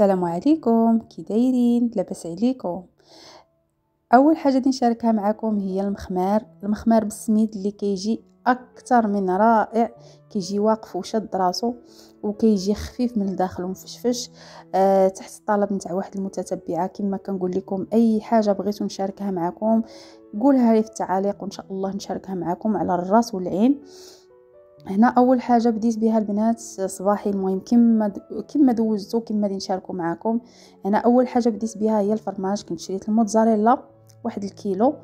السلام عليكم كي دايرين لاباس عليكم اول حاجه اللي نشاركها معكم هي المخمار المخمار بالسميد اللي كيجي اكثر من رائع كيجي واقف وشد راسو وكيجي خفيف من الداخل ومفشفش أه تحت الطلب نتاع واحد المتتبعه كما كنقول لكم اي حاجه بغيتو نشاركها معكم قولها لي في التعاليق وان شاء الله نشاركها معكم على الراس والعين هنا اول حاجه بديت بها البنات صباحي المهم كما كما دوزتو كما غادي نشاركو معكم هنا اول حاجه بديت بها هي الفرماج كنت شريت الموتزاريلا واحد الكيلو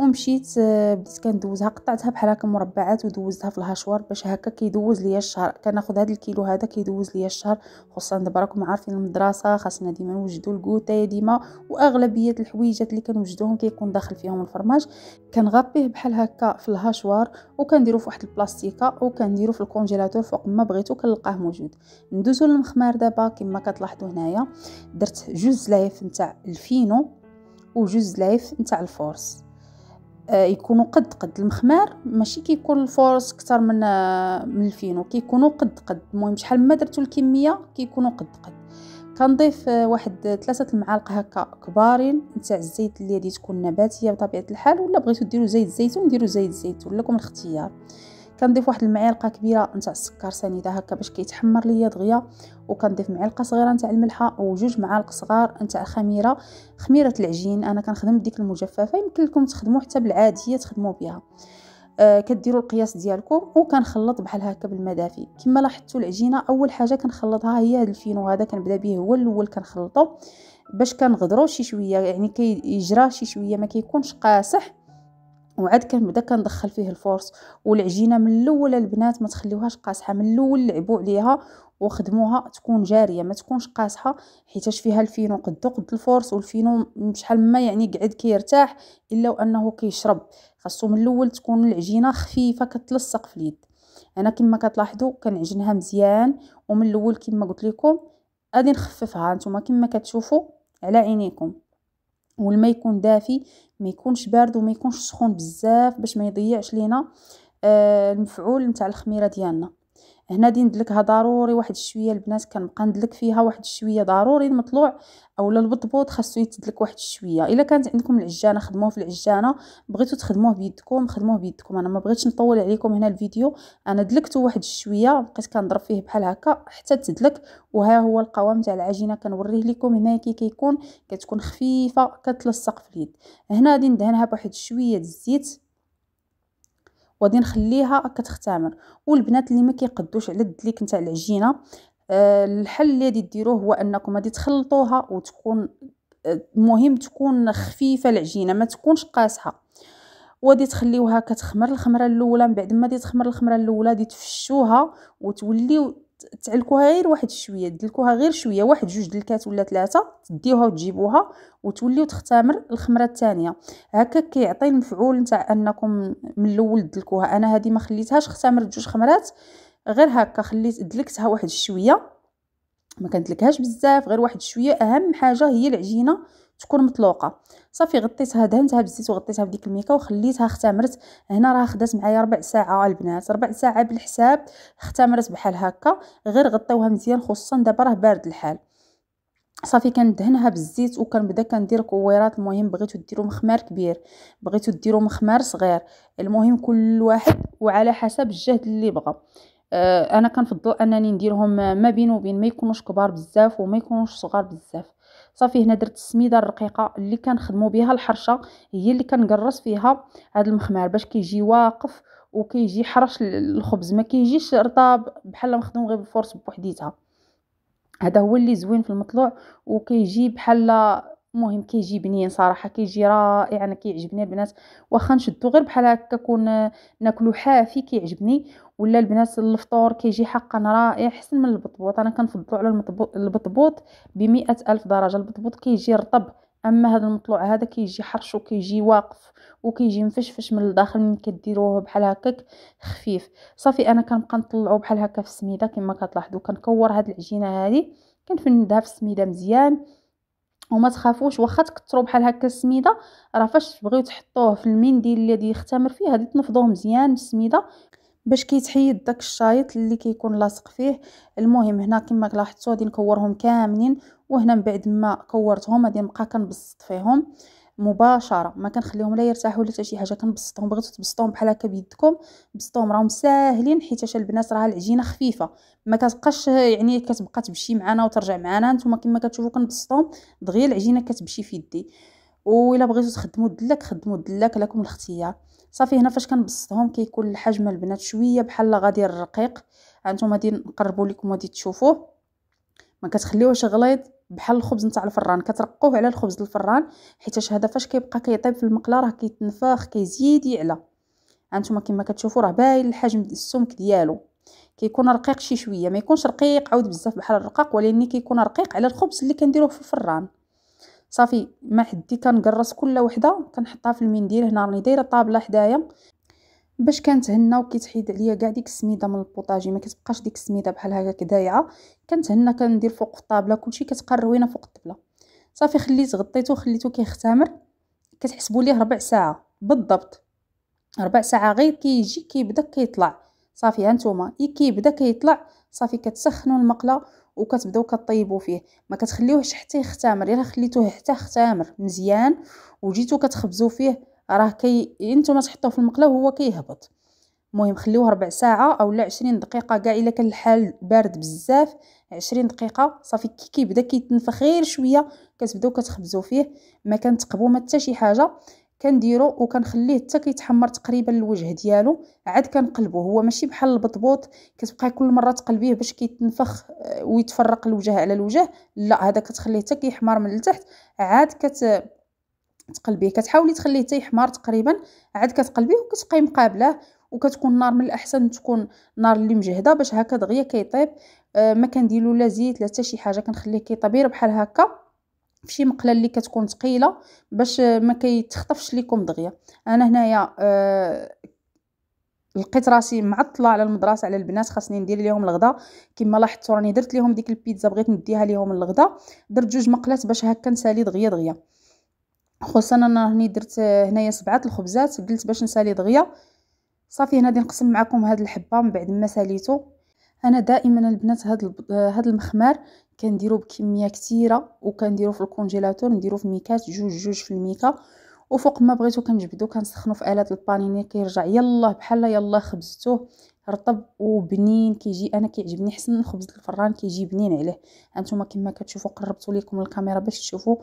ومشيت آه، بديت كندوزها قطعتها بحال هكا مربعات ودوزتها في الهشوار باش هكا كيدوز ليا الشهر كناخذ هذا الكيلو هذا كيدوز ليا الشهر خصوصا دابا راكم عارفين المدرسه خاصنا ديما نوجدوا الكوتاي ديما واغلبيه الحويجات اللي كنوجدوهم كيكون داخل فيهم الفرماج كنغبيه بحال هكا في الهشوار وكنديرو في واحد البلاستيكه وكنديرو في الكونجيلاتور فوق ما بغيتو كنلقاه موجود ندوزو للمخمار دابا كما كتلاحظوا هنايا درت جوج زلايف نتاع الفينو وجوج زلايف نتاع الفورس آه، يكونوا قد قد المخمار ماشي كيكون الفورس اكثر من آه، من الفينو كيكونوا قد قد المهم شحال ما درتو الكميه كيكونوا قد قد كنضيف آه، واحد ثلاثة المعالق هكا كبارين نتاع الزيت اللي غادي تكون نباتيه بطبيعه الحال ولا بغيتو ديروا زيت الزيتون ديروا زيت الزيتون لكم الاختيار كنضيف واحد المعلقه كبيره نتاع السكر سنيده هكا باش كيتحمر ليا دغيا وكنضيف معلقه صغيره نتاع الملحه وجوج معالق صغار نتاع الخميره خميره العجين انا كنخدم بديك المجففه يمكن لكم تخدموا حتى بالعاديه تخدموا بها آه كديروا القياس ديالكم وكنخلط بحال هكا بالمدافي دافي كما لاحظتوا العجينه اول حاجه كنخلطها هي هذا الفينو هذا كنبدا به هو الاول كنخلطو باش كنغدرو شي شويه يعني كيجرى كي شي شويه ما كيكونش قاسح وعاد كان بدا كندخل فيه الفورس والعجينه من الاول البنات ما تخليوهاش قاصحه من الاول لعبوا عليها وخدموها تكون جاريه ما تكونش قاصحه حيتاش فيها الفينو قدو قد الفورس والفينو شحال ما يعني قعد كيرتاح الا وانه كيشرب خاصو من الاول تكون العجينه خفيفه كتلصق في اليد انا كما كتلاحظوا كنعجنها مزيان ومن الاول كما قلت لكم غادي نخففها نتوما كما كتشوفوا على عينيكم والماء يكون دافي ما يكونش بارد وما يكونش سخون بزاف باش ما يضيعش لينا آه، المفعول نتاع الخميره ديالنا هنا دي ندلكها ضروري واحد الشويه البنات كنبقى ندلك فيها واحد الشويه ضروري المطلوع اولا البطبوط خاصو يتدلك واحد الشويه الا كانت عندكم العجانه خدموه في العجانه بغيتو تخدموه بيدكم خدموه بيدكم انا ما بغيتش نطول عليكم هنا الفيديو انا دلكته واحد الشويه بقيت كنضرب فيه بحال هكا حتى تدلك وها هو القوام تاع العجينه كنوريه لكم هنا كي كيكون كتكون خفيفه كتلصق في اليد هنا غادي ندهنها بواحد شويه الزيت وغادي نخليها كتختمر والبنات اللي ما كيقدوش على الدليك نتاع العجينه آه، الحل اللي غادي ديروه هو انكم غادي تخلطوها وتكون المهم آه، تكون خفيفه العجينه ما تكونش قاسحه وغادي تخليوها كتخمر الخمره الاولى من بعد ما تخمر الخمره الاولى غادي تفشوها وتوليو تعلكوها غير واحد شويه دلكوها غير شويه واحد جوج دلكات ولا ثلاثه تديوها وتجيبوها وتوليو تختمر الخمره الثانيه هكا كيعطي المفعول نتاع انكم من الاول دلكوها انا هذه ما خليتهاش اختمرت جوج خمرات غير هكا خليت دلكتها واحد شويه ما لكهاش بزاف غير واحد شويه اهم حاجه هي العجينه تكون مطلوقه صافي غطيتها دهنتها بالزيت وغطيتها بديك الميكا وخليتها اختمرت هنا راه خدات معايا ربع ساعه البنات ربع ساعه بالحساب اختمرت بحال هكا غير غطيوها مزيان خصوصا دابا راه بارد الحال صافي كندهنها بالزيت وكنبدا كندير كويرات المهم بغيتو ديروا مخمار كبير بغيتو ديروا مخمار صغير المهم كل واحد وعلى حسب الجهد اللي بغى آه، انا كنفضل انني نديرهم ما بين وبين ما يكونوش كبار بزاف وما يكونوش صغار بزاف صافي هنا درت السميده الرقيقه اللي كنخدموا بها الحرشه هي اللي كنقرص فيها هذا المخمار باش كيجي واقف وكيجي حرش الخبز ما كيجيش رطاب بحال مخدوم غير بالفرص بوحديتها هذا هو اللي زوين في المطلوع وكيجي بحال المهم كيجي بنين صراحه كيجي رائع انا كيعجبني البنات واخا نشدو غير بحال هكا كون ناكلو حافي كيعجبني ولا البنات الفطور كيجي حقا رائع احسن من البطبوط انا كنفضلو على البطبوط بمئة الف درجه البطبوط كيجي رطب اما هذا المطلوع هذا كيجي حرش وكيجي واقف وكيجي مفشفش من الداخل من كديروه بحال هكاك خفيف صافي انا كنبقى نطلعو بحال هكا في السميده كما كتلاحظوا كنكور هاد العجينه هذه كنفندها في السميده مزيان وما تخافوش واخا تكثروا بحال هكا السميده راه فاش تبغيو تحطوه في المنديل اللي يختمر فيه غادي تنفضوه مزيان بالسميده باش كيتحيد داك الشايط اللي كيكون لاصق فيه المهم هنا كما لاحظتوا غادي نكورهم كاملين وهنا من بعد ما كورتهم غادي نبقى كنبسط فيهم مباشره ما كنخليهم لا يرتاحوا لا حتى شي حاجه كنبسطهم بغيتو تبسطوهم بحال هكا بيدكم بسطوهم راهم ساهلين حيت البنات راه العجينه خفيفه ما كتبقاش يعني كتبقى تمشي معنا وترجع معنا نتوما كما كتشوفوا كنبسطهم دغيا العجينه كتمشي في يدي الا بغيتو تخدموا الدلاك خدموا الدلاك لكم الاختيار صافي هنا فاش كنبسطهم كيكون الحجم البنات شويه بحال غادي الرقيق هانتوما غادي نقربوا لكم غادي تشوفوه ما كتخليوهش غليظ بحال الخبز نتاع الفران كترقوه على الخبز الفران حيتاش هذا فاش كيبقى كيطيب في المقله راه كيتنفخ كيزيد يعلى هانتوما كما كتشوفوا راه باين الحجم السمك ديالو كيكون رقيق شي شويه ما يكونش رقيق عاود بزاف بحال الرقاق ولكن كيكون رقيق على الخبز اللي كنديروه في الفران صافي ما حدي كنقرص كل وحده كنحطها في المنديل هنا راني دايره طابله حدايا باش كنتهنى وكيتحيد عليا كاع ديك السميده من البوطاجي ما كتبقاش ديك السميده بحال هكاك دايعه كنتهنى كندير فوق الطابله كلشي كتبقى روينه فوق الطبله صافي خليت غطيته وخليته كيختمر كتحسبوا ليه ربع ساعه بالضبط ربع ساعه غير كيجي كي كيبدا كيطلع صافي هانتوما نتوما كيبدا كيطلع صافي كتسخنوا المقله وكتبداو كطيبوا فيه ما كتخليوهش حتى يختمر الا خليتوه حتى يختمر مزيان وجيتو كتخبزوا فيه راه كي انتما تحطوه في المقله وهو كيهبط المهم خليوه ربع ساعه اولا 20 دقيقه كاع الا كان الحال بارد بزاف 20 دقيقه صافي كي كيبدا كيتنفخ غير شويه كتبداو كتخبزوا فيه ما كنتقبوا ما حتى شي حاجه كنديرو وكنخليه حتى كيتحمر تقريبا الوجه ديالو عاد كنقلبوه هو ماشي بحال البطبوط كتبقى كل مره تقلبيه باش كيتنفخ آه، ويتفرق الوجه على الوجه لا هذا كتخليه حتى كيحمر من التحت عاد كت تقلبيه كتحاولي تخليه حتى يحمر تقريبا عاد كتقلبيه وكتبقاي مقابله وكتكون النار من الاحسن تكون نار اللي مجهده باش هكا دغيا كيطيب آه، ما كنديرو لا زيت لا حتى شي حاجه كنخليه كيطيب غير بحال هكا فشي مقله اللي كتكون ثقيله باش ما كيتخطفش ليكم دغيا انا هنايا آه، لقيت راسي معطله على المدرسه على البنات خاصني ندير ليهم الغدا كما لاحظتوا راني درت ليهم ديك البيتزا بغيت نديها ليهم الغداء درت جوج مقلات باش هكا نسالي دغيا دغيا خصوصا انا هني درت هنايا سبعه الخبزات قلت باش نسالي دغيا صافي هنا غادي نقسم معكم هاد الحبه من بعد ما ساليتو انا دائما البنات هاد الب... هاد المخمار كنديرو بكميه كثيره وكنديرو في الكونجيلاتور نديرو في ميكات جوج جوج في الميكا وفوق ما بغيتو كنجبدو كنسخنو في الات البانيني كيرجع يلاه بحال يلاه خبزتوه رطب وبنين كيجي انا كيعجبني حسن خبز الفران كيجي بنين عليه هانتوما كما كتشوفوا قربتو ليكم الكاميرا باش تشوفوا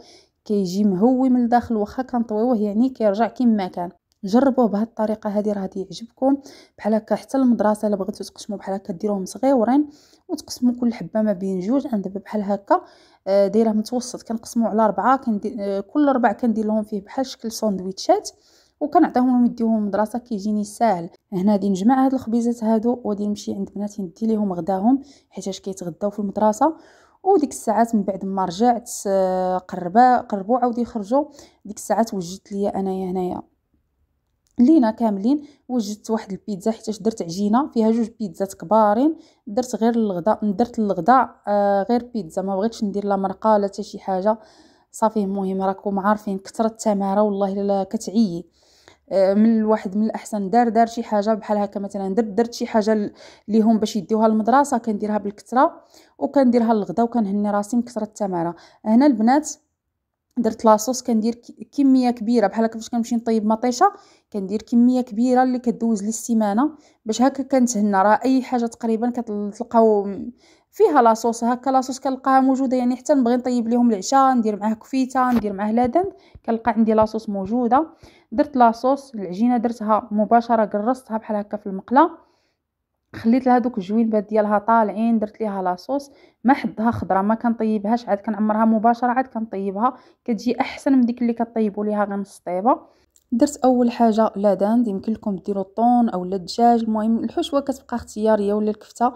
كيجي مهوي من الداخل واخا كنطويوه يعني كيرجع كما كان جربوه بهالطريقه هذه راه غادي يعجبكم بحال هكا حتى المدرسه الا بغيتو تقسموا بحال هكا ديروهم صغيورين وتقسموا كل حبه ما بين جوج انا دابا بحال هكا آه، دايره متوسط كنقسموا على اربعه آه، كل ربع كندير لهم فيه بحال شكل ساندويتشات وكنعطيهم لهم يديهم المدرسه كيجيني ساهل هنا غادي نجمع هاد الخبيزات هادو وغادي نمشي عند بناتي ندي ليهم غداهم حيتاش كيتغداو في المدرسه وديك الساعات من بعد ما رجعت آه، قربا قربوا عاود يخرجوا ديك الساعات وجدت ليا انايا هنايا لينا كاملين وجدت واحد البيتزا حيتاش درت عجينه فيها جوج بيتزات كبارين درت غير الغداء درت الغداء آه غير بيتزا ما بغيتش ندير لا مرقه لا حتى شي حاجه صافي المهم راكم عارفين كثره التماره والله الا كتعيي آه، من الواحد من الاحسن دار دار شي حاجه بحال هكا مثلا درت درت شي حاجه ليهم باش يديوها للمدرسه كنديرها بالكثره وكنديرها للغدا وكنهني راسي من كثره التماره هنا البنات درت لاصوص كندير كميه كبيره بحال هكا فاش كنمشي نطيب مطيشه كندير كميه كبيره اللي كدوز لي السيمانه باش هكا كنتهنى راه اي حاجه تقريبا كتلقاو فيها لاصوص هكا لاصوص كنلقاها موجوده يعني حتى نبغي نطيب ليهم العشاء ندير معاه كفيته ندير معاه لادن كنلقى عندي لاصوص موجوده درت لاصوص العجينه درتها مباشره قرصتها بحال هكا في المقله خليت لها دوك الجوينبات ديالها طالعين درت ليها لاصوص ما حدها خضره ما كنطيبهاش عاد كنعمرها مباشره عاد كنطيبها كتجي احسن من ديك اللي كطيبوا ليها غير نص طيبه درت اول حاجه لا يمكن لكم ديروا الطون اولا الدجاج المهم الحشوه كتبقى اختياريه ولا الكفته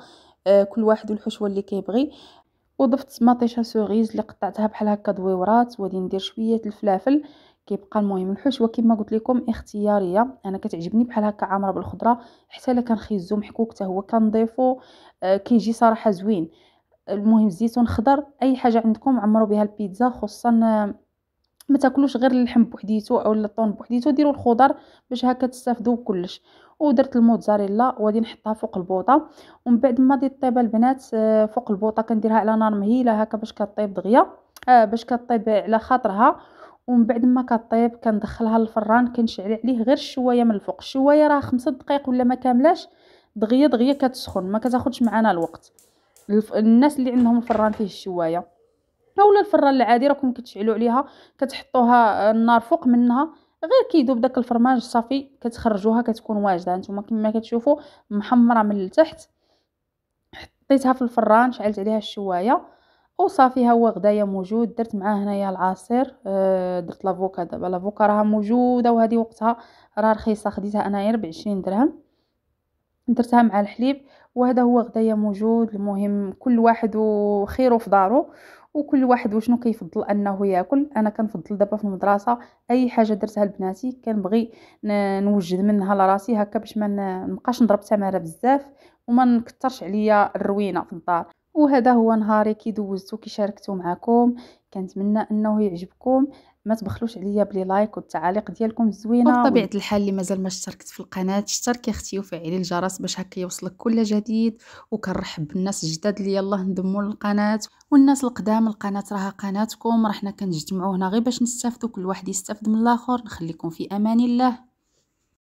آه كل واحد والحشوه اللي كيبغي وضفت مطيشه سوغيز اللي قطعتها بحال هكا دويورات وغادي ندير شويه الفلافل كيبقى المهم الحشوه كما قلت لكم اختياريه انا كتعجبني بحال هكا عامره بالخضره حتى الا كنخيزو محكوك حتى هو كنضيفو آه، كيجي صراحه زوين المهم الزيتون خضر اي حاجه عندكم عمروا بها البيتزا خصوصا آه، ما تاكلوش غير اللحم بوحديتو او الطون بوحديتو ديروا الخضر باش هكا تستافدوا كلش ودرت الموتزاريلا وغادي نحطها فوق البوطه ومن بعد ما دي طيب البنات آه، فوق البوطه كنديرها على نار مهيله هكا باش كطيب دغيا آه باش كطيب على خاطرها ومن بعد ما كطيب كندخلها للفران كنشعل عليه غير شويه من الفوق شويه راه خمسة دقائق ولا ما كاملاش دغيا دغيا كتسخن ما كتاخذش معنا الوقت الف... الناس اللي عندهم الفران فيه الشوايه اولا الفران العادي راكم كتشعلوا عليها كتحطوها آه، النار فوق منها غير كيدوب داك الفرماج صافي كتخرجوها كتكون واجده نتوما كما كتشوفوا محمره من التحت حطيتها في الفران شعلت عليها الشوايه وصافي ها هو غدايا موجود درت معاه هنايا العصير آه درت لافوكا دابا لافوكا راها موجوده وهذه وقتها راه رخيصه خديتها انايا 24 درهم درتها مع الحليب وهذا هو غدايا موجود المهم كل واحد وخيره في دارو وكل واحد وشنو كيفضل انه ياكل انا كنفضل دابا في المدرسه اي حاجه درتها لبناتي كنبغي نوجد منها لراسي هكا باش ما نبقاش نضرب تماره بزاف وما نكثرش عليا الروينه في الدار وهذا هو نهاري كي دوزتو كي شاركتو معكم كنتمنى انه يعجبكم ما تبخلوش عليا بلي لايك والتعاليق ديالكم زوينه وبطبيعه الحال اللي مازال ما اشتركت في القناه اشتركي اختي وفعلي الجرس باش هكا يوصلك كل جديد وكنرحب بالناس الجداد اللي يلاه انضموا للقناه والناس القدام القناه راها قناتكم راه حنا كنجتمعوا هنا غير باش نستافدوا كل واحد يستافد من الاخر نخليكم في امان الله